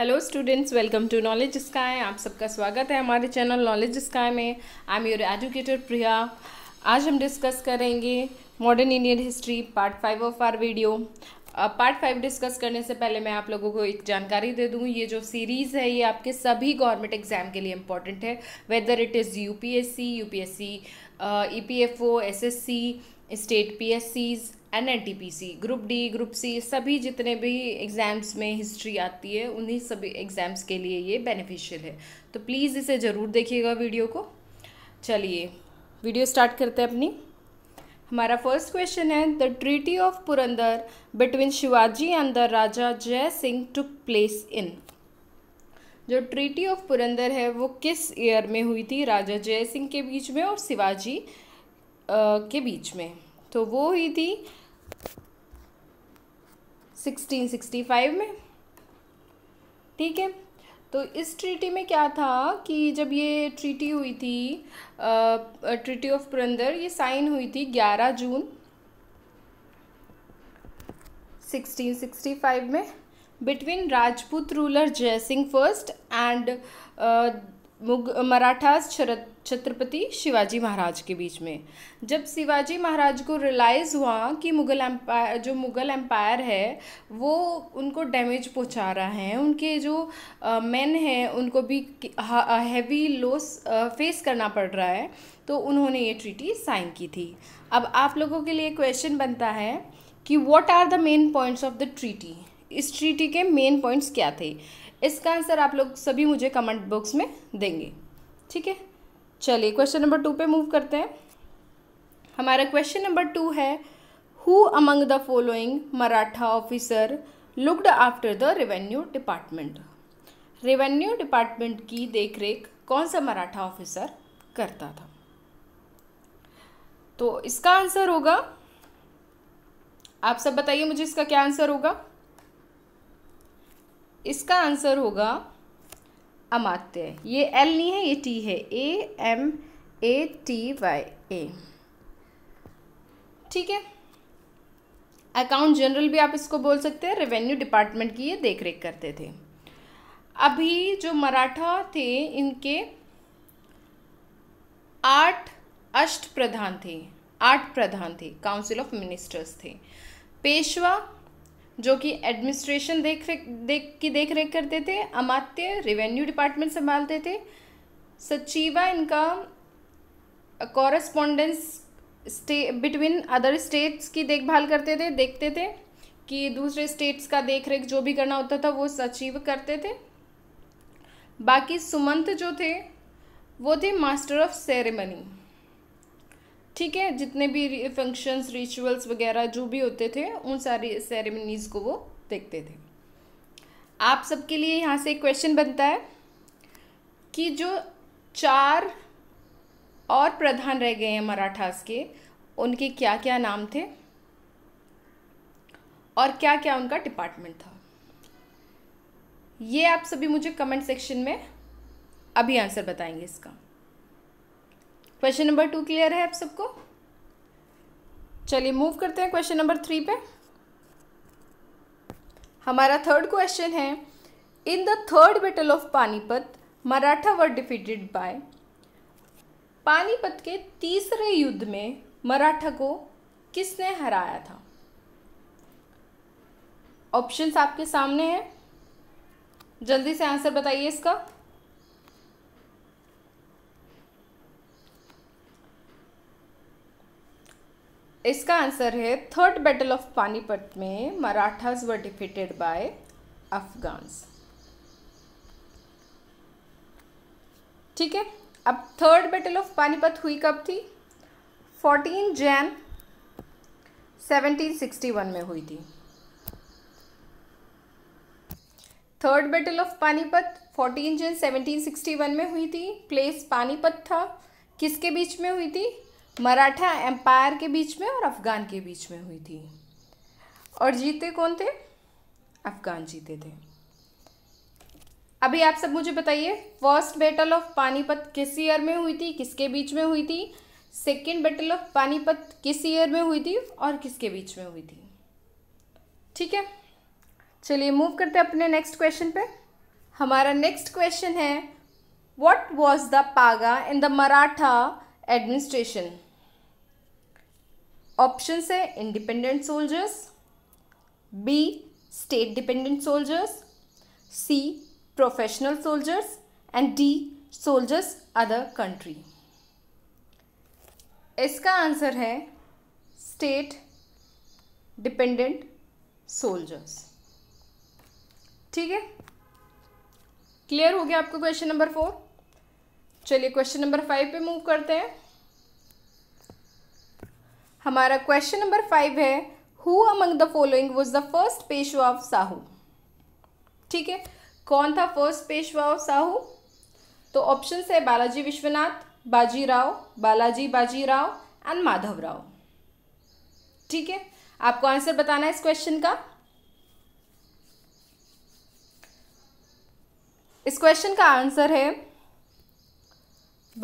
hello students welcome to Knowledge Sky आप सबका स्वागत है हमारे चैनल नॉलेज स्काय में I am your educator Priya आज हम डिस्कस करेंगे modern Indian history part five of our video part five discuss करने से पहले मैं आप लोगों को एक जानकारी दे दूँ ये जो सीरीज़ है ये आपके सभी गवर्नमेंट एग्जाम के लिए इम्पोर्टेंट है whether it is U P S C U P S C E P F O S S C state पीएससीज NTPC group D group C सभी जितने भी एग्ज़ाम्स में हिस्ट्री आती है उन्हीं सभी एग्ज़ाम्स के लिए ये बेनिफिशियल है तो प्लीज़ इसे ज़रूर देखिएगा वीडियो को चलिए वीडियो स्टार्ट करते हैं अपनी हमारा फर्स्ट क्वेश्चन है the treaty of Purandar between Shivaji and the Raja Jai Singh took place in जो ट्रीटी ऑफ पुरंदर है वो किस ईयर में हुई थी राजा जय सिंह के बीच में और शिवाजी के बीच में तो वो हुई थी 1665 में ठीक है तो इस ट्रीटी में क्या था कि जब ये ट्रीटी हुई थी ट्रीटी ऑफ पुरंदर ये साइन हुई थी 11 जून 1665 में between Rajput ruler Jaisingh first and मुग मराठास छत्रपति शिवाजी महाराज के बीच में जब शिवाजी महाराज को रियलाइज़ हुआ कि मुग़ल एम्पायर जो मुग़ल एम्पायर है वो उनको डैमेज पहुंचा रहा है उनके जो मेन हैं उनको भी हैवी लॉस फेस करना पड़ रहा है तो उन्होंने ये ट्रीटी साइन की थी अब आप लोगों के लिए क्वेश्चन बनता है कि what are the main points of the treaty इस ट्रीटी के मेन पॉइंट्स क्या थे इसका आंसर आप लोग सभी मुझे कमेंट बॉक्स में देंगे ठीक है चलिए क्वेश्चन नंबर टू पे मूव करते हैं हमारा क्वेश्चन नंबर टू है who among the following Maratha officer looked after the revenue department revenue department की देखरेख कौन सा मराठा ऑफिसर करता था तो इसका आंसर होगा आप सब बताइए मुझे इसका क्या आंसर होगा इसका आंसर होगा अमात्य ये एल नहीं है ये टी है A M A T Y A ठीक है अकाउंट जनरल भी आप इसको बोल सकते हैं रेवेन्यू डिपार्टमेंट की ये देख रेख करते थे अभी जो मराठा थे इनके आठ अष्ट प्रधान थे आठ प्रधान थे काउंसिल ऑफ मिनिस्टर्स थे पेशवा जो कि एडमिनिस्ट्रेशन देख देख की देख रेख करते थे अमात्य रेवेन्यू डिपार्टमेंट संभालते थे सचिवा इनका correspondence stay between other states की देखभाल करते थे देखते थे कि दूसरे स्टेट्स का देख रेख जो भी करना होता था वो सचिव करते थे बाकी सुमंत जो थे वो थे मास्टर ऑफ सेरेमनी ठीक है जितने भी फंक्शंस रिचुअल्स वगैरह जो भी होते थे उन सारी सेरेमनीज़ को वो देखते थे आप सबके लिए यहाँ से एक क्वेश्चन बनता है कि जो चार और प्रधान रह गए हैं मराठास के उनके क्या क्या नाम थे और क्या क्या उनका डिपार्टमेंट था ये आप सभी मुझे कमेंट सेक्शन में अभी आंसर बताएंगे इसका क्वेश्चन नंबर टू क्लियर है आप सबको चलिए मूव करते हैं क्वेश्चन नंबर थ्री पे हमारा थर्ड क्वेश्चन है in the third battle of Panipat Maratha were defeated by Panipat के तीसरे युद्ध में मराठा को किसने हराया था ऑप्शंस आपके सामने हैं जल्दी से आंसर बताइए इसका इसका आंसर है थर्ड बैटल ऑफ पानीपत में मराठास व डिफीटेड बाय अफगान्स ठीक है अब थर्ड बैटल ऑफ पानीपत हुई कब थी 14 जैन 1761 में हुई थी third battle of Panipat 14 Jan 1761 में हुई थी प्लेस पानीपत था किसके बीच में हुई थी मराठा एम्पायर के बीच में और अफ़गान के बीच में हुई थी और जीते कौन थे अफ़गान जीते थे अभी आप सब मुझे बताइए फर्स्ट बैटल ऑफ पानीपत किस ईयर में हुई थी किसके बीच में हुई थी सेकेंड बैटल ऑफ पानीपत किस ईयर में हुई थी और किसके बीच में हुई थी ठीक है चलिए मूव करते हैं अपने नेक्स्ट क्वेश्चन पे हमारा नेक्स्ट क्वेश्चन है what was the Paga in the Maratha administration option है independent soldiers B state dependent soldiers C professional soldiers and D soldiers other country इसका आंसर है स्टेट डिपेंडेंट सोल्जर्स ठीक है क्लियर हो गया आपको क्वेश्चन नंबर फोर चलिए क्वेश्चन नंबर फाइव पे मूव करते हैं हमारा क्वेश्चन नंबर फाइव है who among the following was the first Peshwa of Sahu ठीक है कौन था फर्स्ट पेशवा ऑफ साहू तो ऑप्शन है बालाजी विश्वनाथ बाजीराव बालाजी बाजीराव एंड माधवराव ठीक है आपको आंसर बताना है इस क्वेश्चन का इस क्वेश्चन का आंसर है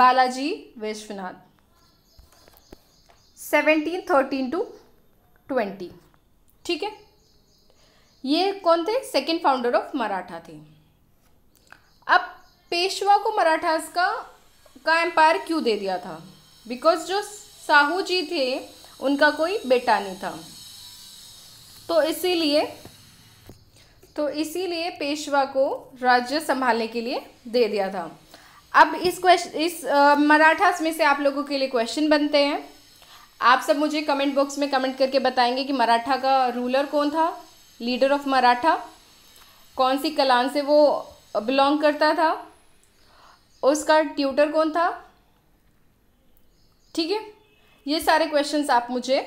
Balaji Vishwanath seventeen thirteen to twenty ठीक है ये कौन थे सेकेंड फाउंडर ऑफ मराठा थे अब पेशवा को मराठास का का एम्पायर क्यों दे दिया था बिकॉज जो साहू जी थे उनका कोई बेटा नहीं था तो इसीलिए तो इसीलिए पेशवा को राज्य संभालने के लिए दे दिया था अब इस क्वेश्चन इस मराठास में से आप लोगों के लिए क्वेश्चन बनते हैं आप सब मुझे कमेंट बॉक्स में कमेंट करके बताएंगे कि मराठा का रूलर कौन था लीडर ऑफ मराठा कौन सी कलान से वो बिलोंग करता था उसका ट्यूटर कौन था ठीक है ये सारे क्वेश्चंस आप मुझे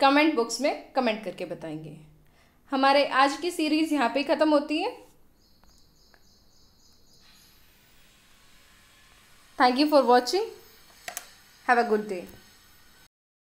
कमेंट बॉक्स में कमेंट करके बताएंगे हमारे आज की सीरीज़ यहाँ पे ख़त्म होती है thank you for watching have a good day